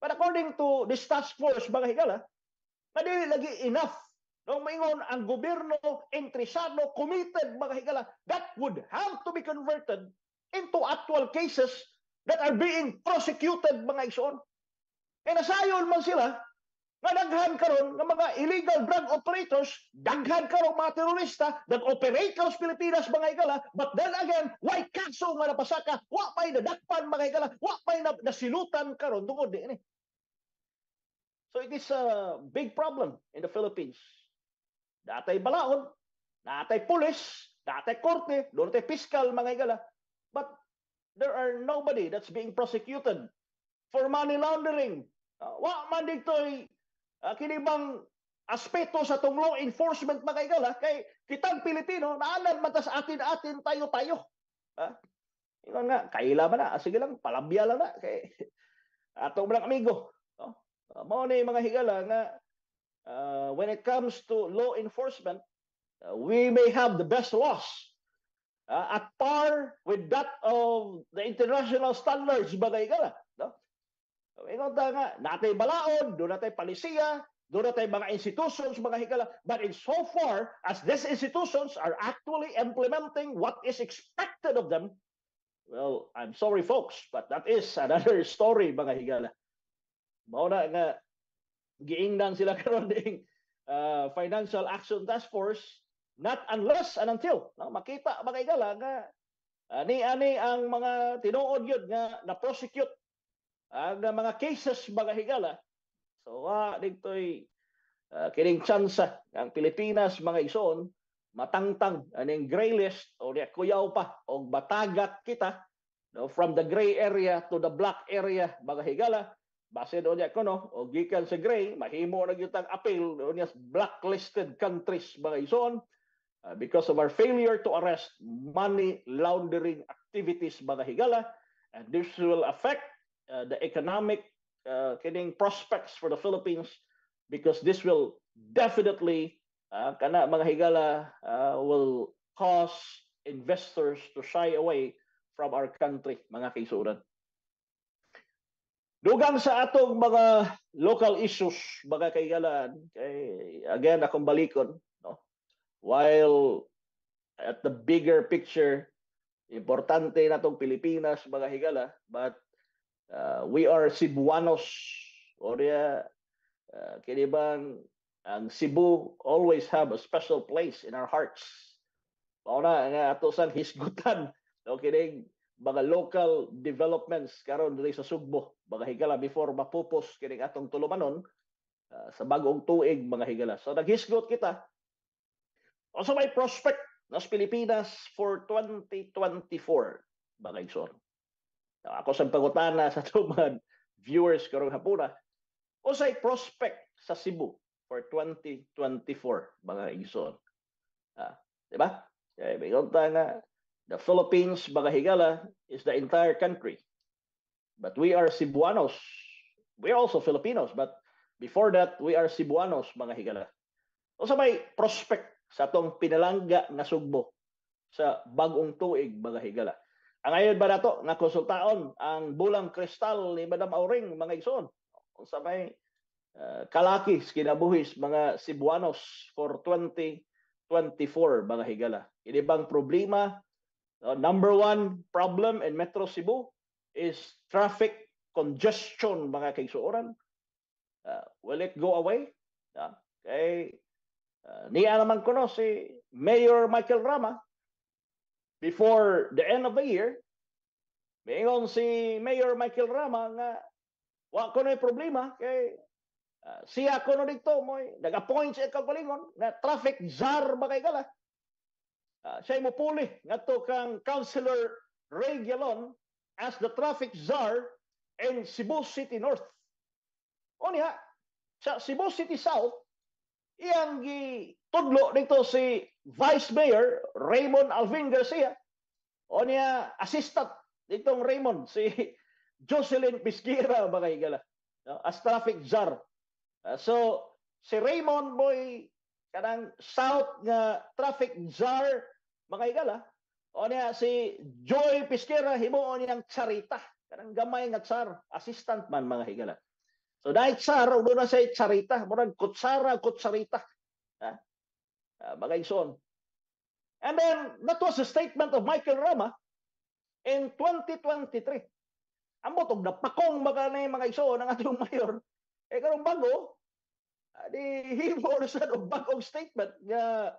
A: But according to the task force mga higala, na lagi enough Nung maingon ang gobyerno, entresado, committed, mga higala, that would have to be converted into actual cases that are being prosecuted, mga igsoon. E nasayon man sila nga daghan karon nga mga illegal drug operators daghan karon mga terorista nag-operate karon sa Pilipinas mga igala but then again why kaso nga napasaka wa pay nadakpan mga igala wa pay na, nasilutan karon doon di ni So it is a big problem in the Philippines. Datay balaon, datay pulis, datay korte, doon tayo piskal, mga igala. But there are nobody that's being prosecuted for money laundering. Uh, wa man dito'y uh, ah, kinibang aspeto sa tong law enforcement mga igal kay kitang Pilipino naalan man sa atin-atin tayo-tayo. Ha? Ingon nga, kaila man na. Ah, sige lang, palambya lang na. Kay, atong mga amigo. No? Uh, Mao ni mga higala nga uh, when it comes to law enforcement, uh, we may have the best laws uh, at par with that of the international standards ba higala. Oh, Ingon ta nga, natay balaod, doon natay palisiya, doon natay mga institutions, mga higala. But in so far as these institutions are actually implementing what is expected of them, well, I'm sorry folks, but that is another story, mga higala. Mauna nga, giingnan sila karon ding uh, Financial Action Task Force, not unless and until no, makita mga higala nga ani ani ang mga tinuod yun nga na prosecute ang ah, mga cases mga higala, so wa digtoy dito'y uh, kining tsansa ang Pilipinas mga ison, matangtang aning gray list o niya kuyaw pa o batagat kita no, from the gray area to the black area mga higala, base doon niya kuno o gikan sa gray mahimo na gyud tag appeal doon niya blacklisted countries mga ison uh, ah, because of our failure to arrest money laundering activities mga higala and this will affect Uh, the economic uh, prospects for the Philippines because this will definitely uh, kana mga higala uh, will cause investors to shy away from our country mga kaisuran dugang sa atong mga local issues mga kaigalan kay again akong balikon no while at the bigger picture importante natong Pilipinas mga higala but Uh, we are Cebuanos. O kaya, uh, kiniban, ang Cebu always have a special place in our hearts. Pauna nga ato san hisgutan. Okay ding mga local developments karon diri sa Sugbo. Mga higala before mapupos kining atong tulumanon uh, sa bagong tuig mga higala. So naghisgot kita. Also sa may prospect nas Pilipinas for 2024 mga igsoon. Ako sa pagutana sa tumad viewers karong hapuna. Usay prospect sa Cebu for 2024 mga igsoon. Ah, di ba? kay eh, may nga, the Philippines mga higala is the entire country. But we are Cebuanos. We are also Filipinos, but before that, we are Cebuanos mga higala. O sa may prospect sa atong pinalangga nga sugbo sa bagong tuig mga higala. Angayon ba nato na konsultaon ang bulang kristal ni Madam Auring mga igsoon? Kung sa may uh, kalakis kinabuhis mga Cebuanos for 2024 mga higala. Ini bang problema? Uh, number one problem in Metro Cebu is traffic congestion mga kaigsuoran. Uh, will it go away? Uh, kay uh, niya naman ko no si Mayor Michael Rama before the end of the year, mayon si Mayor Michael Rama nga wa ko na problema kay uh, siya ko no dito mo nag-appoint siya kag na traffic czar ba kay gala Uh, ah, siya mo puli to kang Councilor Ray Galon as the traffic czar in Cebu City North. O niya, sa Cebu City South, iyang gi tudlo dito si Vice Mayor Raymond Alvin Garcia o niya assistant nitong Raymond si Jocelyn Piskira, mga higala no? as traffic czar. Uh, so si Raymond boy kanang south nga traffic czar, mga higala o niya si Joy Pisquira himuon niyang charita kanang gamay nga tsar assistant man mga higala. So dahil tsar, ulo na sa charita, murag kutsara, kutsarita. Ha? Ah, Uh, ah, mga igsoon. And then, that was a statement of Michael Rama in 2023. Ang butog na pakong baka na mga ison ng atong mayor. Eh, karong bago, uh, di himo na sa bagong statement nga,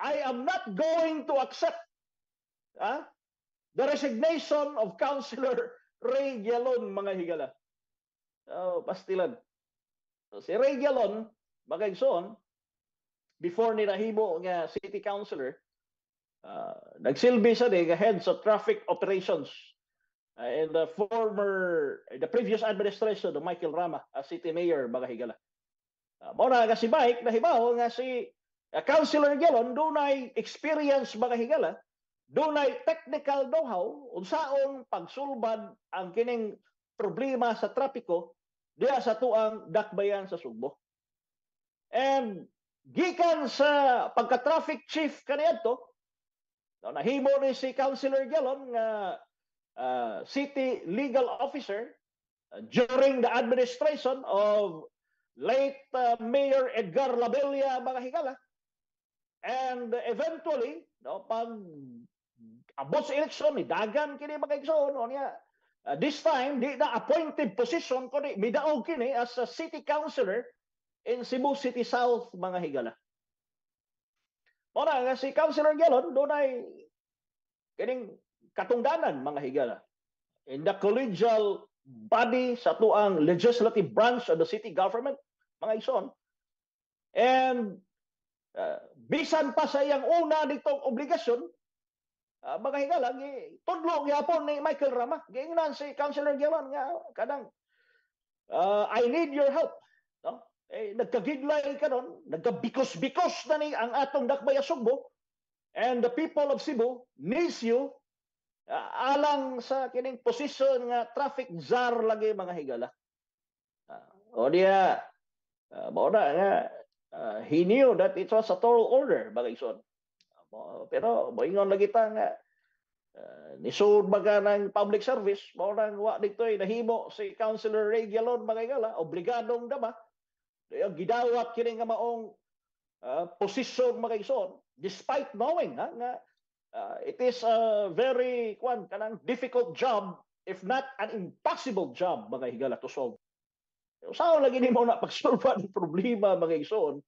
A: I am not going to accept ha? Ah, the resignation of Councilor Ray Galon, mga higala. Oh, pastilan. So, si Ray Galon, mga igsoon, before ni nahimo nga city councilor uh, nagsilbi siya ni nga head sa traffic operations ah, and the former the previous administration the Michael Rama as city mayor mga higala uh, na nga si Mike nahibaw nga si uh, councilor Gelon dunay experience mga higala dunay technical know-how unsaon pagsulbad ang kining problema sa trapiko diya sa tuang dakbayan sa Sugbo. And gikan sa pagka-traffic chief kaniadto no nahimo ni si Councilor Galon nga uh, city legal officer uh, during the administration of late uh, Mayor Edgar Labella mga higala and eventually no pag abot sa election ni dagan kini mga igsoon no niya uh, this time di na appointed position kundi midaog kini as a city councilor in Cebu City South, mga higala. Muna nga si Councilor Gelon, doon ay kining katungdanan, mga higala. In the collegial body sa tuang legislative branch of the city government, mga ison. And uh, bisan pa sa iyang una nitong obligasyon, uh, mga higala, tudlo gyapon ni Michael Rama. Giingnan si Councilor Gelon nga kadang uh, I need your help. No? eh, nagkagidlay karon, nagkabikos-bikos na ni ang atong dakbay Sugbo and the people of Cebu needs you uh, alang sa kining posisyon nga traffic czar lagi mga higala. Uh, o diya, uh, ah, mao nga, uh, he knew that it was a total order, mga ison. Uh, pero, moingon lagi ta nga, uh, nisud baga ng public service, mao na nga, dito ay nahimo si Councilor Ray Galon, mga higala, obligadong dama, gidawat kini nga maong uh, posisyon mga igsoon despite knowing ha, nga uh, it is a very kwan kanang difficult job if not an impossible job mga higala to solve. Usaw lagi nimo na pagsolba ng problema mga igsoon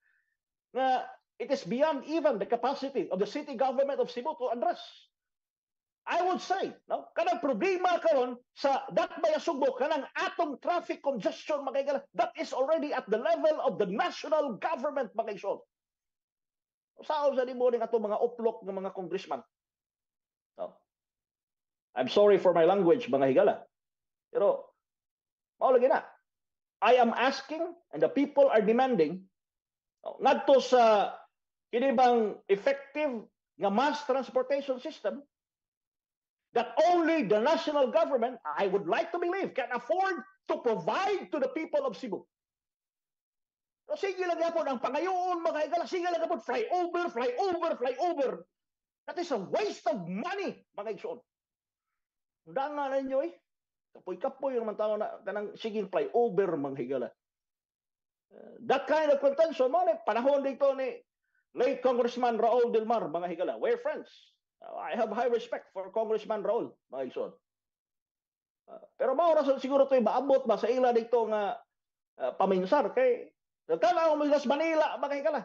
A: nga it is beyond even the capacity of the city government of Cebu to address. I would say, no? kanang problema karon sa Dakbay Subo, kanang atong traffic congestion, mga that is already at the level of the national government, mga igsol. sa mo ning atong mga uplok ng mga congressman? No? I'm sorry for my language, mga higala. Pero, maulagi na. I am asking and the people are demanding no, ngadto sa kinibang effective nga mass transportation system that only the national government, I would like to believe, can afford to provide to the people of Cebu. So, sige lang po ng pangayoon, mga igala, sige lang po, fly over, fly over, fly over. That is a waste of money, mga igsoon. Daan nga ninyo eh. Kapoy-kapoy yung mga tao na, kanang, sige, fly over, mga higala. Uh, that kind of contention, mga panahon dito ni late Congressman Raul Delmar, mga higala. We're friends. Uh, I have high respect for Congressman Raul Maison. Uh, pero mao rason siguro to'y maabot ba sa ila dito nga uh, paminsar kay nagtanaw mo sa Manila bagay ka na.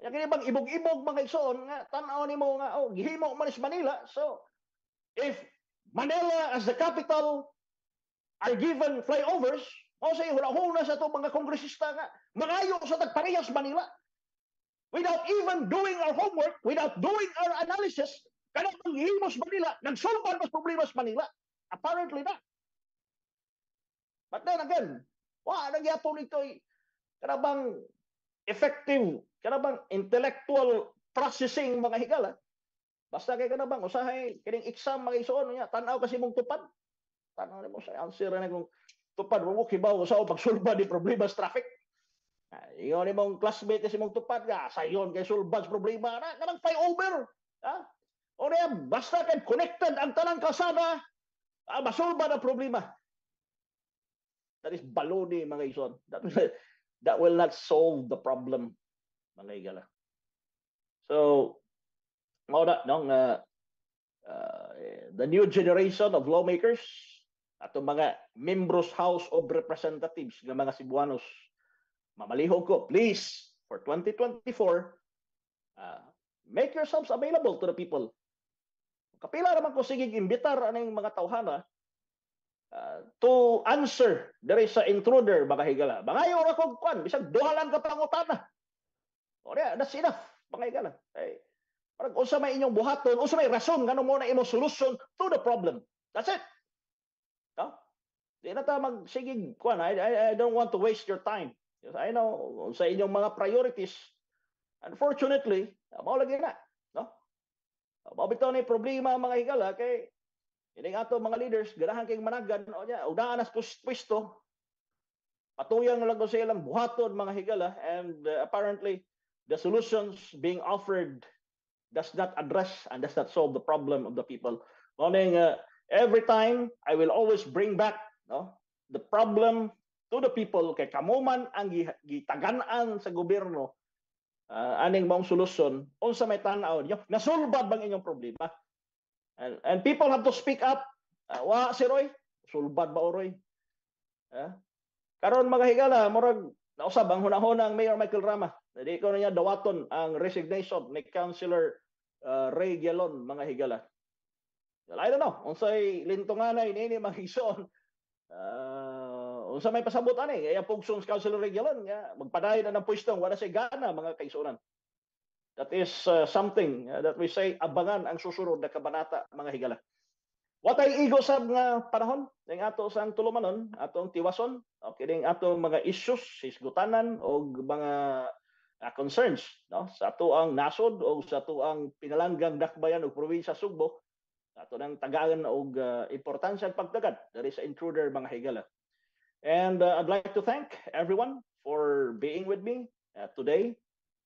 A: Ya kini bang ibog-ibog mga igsoon nga tan-aw nimo nga oh gihimo man sa Manila. So if Manila as the capital are given flyovers, mao say wala sa to mga kongresista nga mangayo sa tagparehas Manila without even doing our homework, without doing our analysis, kada maghimos ba nila, nagsulban mas problemas ba nila? Apparently not. But then again, wa nang nagyato nito kada bang effective, kada bang intellectual processing mga higala. Basta kay kada bang usahay kining exam mga isuon ano niya, tan-aw kasi mong tupad. Tan-aw nimo sa answer na kung tupad mo kibaw sa pagsolba di problema sa traffic. Ah, iyon ni mong classmate si mong tupad ka, sayon kay sulbad problema na, kanang fly over. Ha? Ah, o niya, basta kay connected ang tanang kasada, ah, masulba na problema. That is baloney, mga ison. That, that will not solve the problem, mga igala. So, mo na, nung, uh, ah, uh, eh, the new generation of lawmakers, ato mga members House of Representatives ng mga Cebuanos, mamaliho ko, please, for 2024, uh, make yourselves available to the people. Kapila naman ko sige imbitar aning mga tawhana uh, to answer dere sa intruder mga higala. Bangayo ra kog kwan bisag duha lang ka pangutana. Ora that's enough mga higala. Ay parang unsa may inyong buhaton, unsa may rason ngano mo na imo solution to the problem. That's it. No? Di na ta magsigig kwan. I, I, I don't want to waste your time. Yes, I know, sa inyong mga priorities, unfortunately, mao na, no? Mabitaw ni problema mga higala kay ining ato mga leaders ganahan kay managan o nya udaanas anas ko pwesto patuyang lang ko sa ilang buhaton mga higala and uh, apparently the solutions being offered does not address and does not solve the problem of the people. Morning, uh, every time I will always bring back no, the problem to the people kay kamuman ang gitagan-an sa gobyerno uh, aning maong solusyon unsa may tan-aw niyo nasulbad bang inyong problema and, and people have to speak up uh, wa si Roy sulbad ba Roy uh, karon mga higala murag nausab ang hunahuna ng Mayor Michael Rama dili ko niya dawaton ang resignation ni Councilor uh, Ray Gialon mga higala I don't know unsay lintunganay nini mga higsoon uh, unsa may pasabot eh. ani kaya pugson councilor Regalon nga magpadayon na ng pwestong wala sa gana mga kaisunan. That is uh, something uh, that we say abangan ang susunod na kabanata mga higala. Watay igo sab nga panahon ning ato sa tulumanon, atong tiwason, okay ning ato mga issues, hisgutanan og mga uh, concerns no sa ato ang nasod o sa ato ang pinalanggang dakbayan o probinsya Sugbo ato nang tagaan og uh, importansya ang pagdagad diri sa intruder mga higala And uh, I'd like to thank everyone for being with me uh, today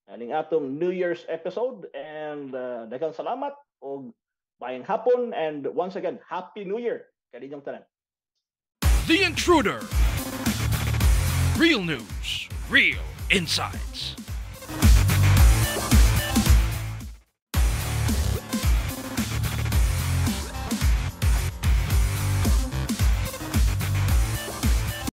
A: aning atom New Year's episode and uh, salamat o bayang hapon and once again happy New Year kaninyong tanan. The Intruder. Real news, real insights.